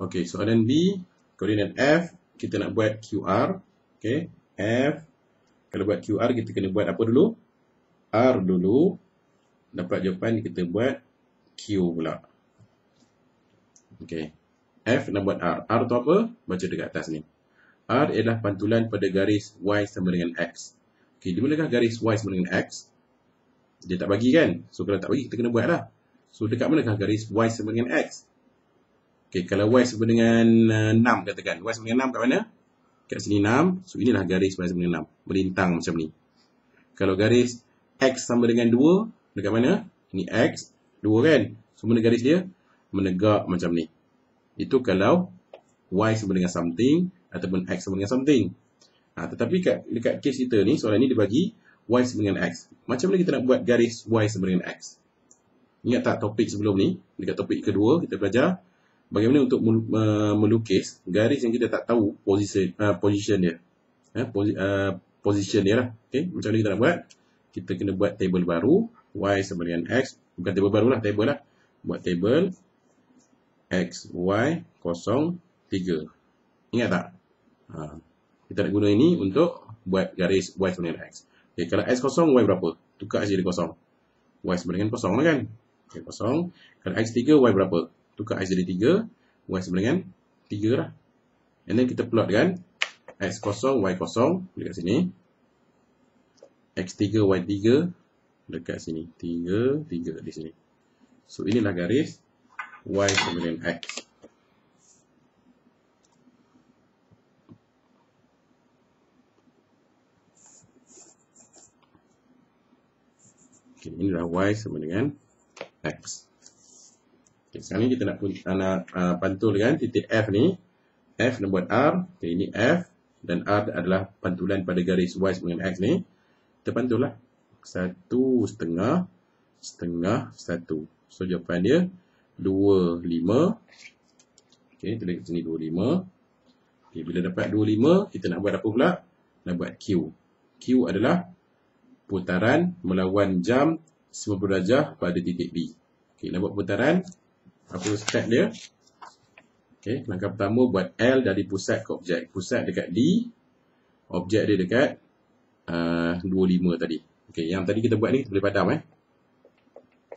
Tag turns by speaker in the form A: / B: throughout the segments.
A: Okey, soalan B, koordinat F, kita nak buat QR. Okey, F. Kalau buat QR, kita kena buat apa dulu? R dulu. Dapat jawapan, kita buat Q pula. Okey, F nak buat R. R tu apa? Baca dekat atas ni. R ialah pantulan pada garis Y sama dengan X. Okey, di manakah garis Y sama dengan X? Dia tak bagi kan? So, kalau tak bagi, kita kena buat lah. So, dekat manakah garis Y sama dengan X? Okay, kalau Y sama dengan uh, 6 katakan. Y sama dengan 6 kat mana? Kat sini 6. So, inilah garis Y sama dengan 6. Melintang macam ni. Kalau garis X sama dengan 2, dekat mana? Ini X, 2 kan? So, mana garis dia? Menegak macam ni. Itu kalau Y sama dengan something ataupun X sama dengan something. Ha, tetapi kat, dekat kes kita ni, soalan ni dibagi Y sama dengan X. Macam mana kita nak buat garis Y sama dengan X? Ingat tak topik sebelum ni? Dekat topik kedua kita belajar bagaimana untuk uh, melukis garis yang kita tak tahu position uh, position dia. Eh, uh, position dia lah. Okay. Macam mana kita nak buat? Kita kena buat table baru. Y sama dengan X. Bukan table baru lah. Table lah. Buat table. X, Y, kosong, tiga. Ingat tak? Ha. Kita nak guna ini untuk buat garis Y sama dengan X. Okay. Kalau X kosong, Y berapa? Tukar jadi kosong. Y sama dengan kosong lah kan? Okay, kosong. Kalau X tiga, Y berapa? tukar X jadi 3 Y sama dengan 3 lah And then kita plot kan X kosong, Y kosong dekat sini X 3, Y 3 dekat sini 3, 3 di sini So inilah garis Y sama dengan X Okay, inilah Y sama dengan X. Okay, sekarang ni kita nak, nak uh, pantul kan titik F ni. F nak buat R. Okay, ini F. Dan R adalah pantulan pada garis Y dengan X ni. Kita pantul lah. Satu setengah. Setengah satu. So jawapan dia. Dua lima. Okay, kita lihat sini dua lima. Okay, bila dapat dua lima, kita nak buat apa pula? Nak buat Q. Q adalah putaran melawan jam 90 darjah pada titik B. Okay, nak buat putaran, apa step dia Okey. langkah pertama buat L dari pusat ke objek pusat dekat D objek dia dekat uh, 25 tadi Okey. yang tadi kita buat ni boleh padam eh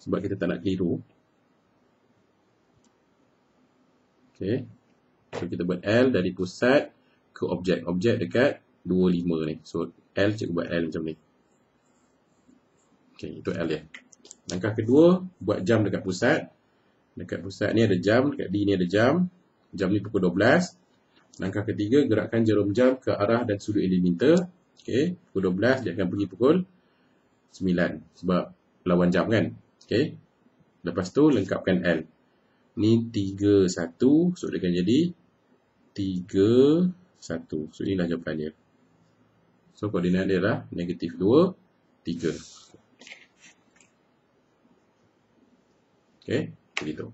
A: sebab kita tak nak keliru Okey. so kita buat L dari pusat ke objek objek dekat 25 ni so L cikgu buat L macam ni Okey. itu L dia langkah kedua buat jam dekat pusat Dekat pusat ni ada jam, dekat D ni ada jam. Jam ni pukul 12. Langkah ketiga, gerakkan jarum jam ke arah dan sudut yang diminta. Okay. Pukul 12, dia akan pergi pukul 9. Sebab lawan jam kan? Okay. Lepas tu, lengkapkan L. Ni 3, 1. So, dia akan jadi 3, 1. So, inilah jawapan dia. So, koordinat dia lah negatif 2, 3. Okay. querido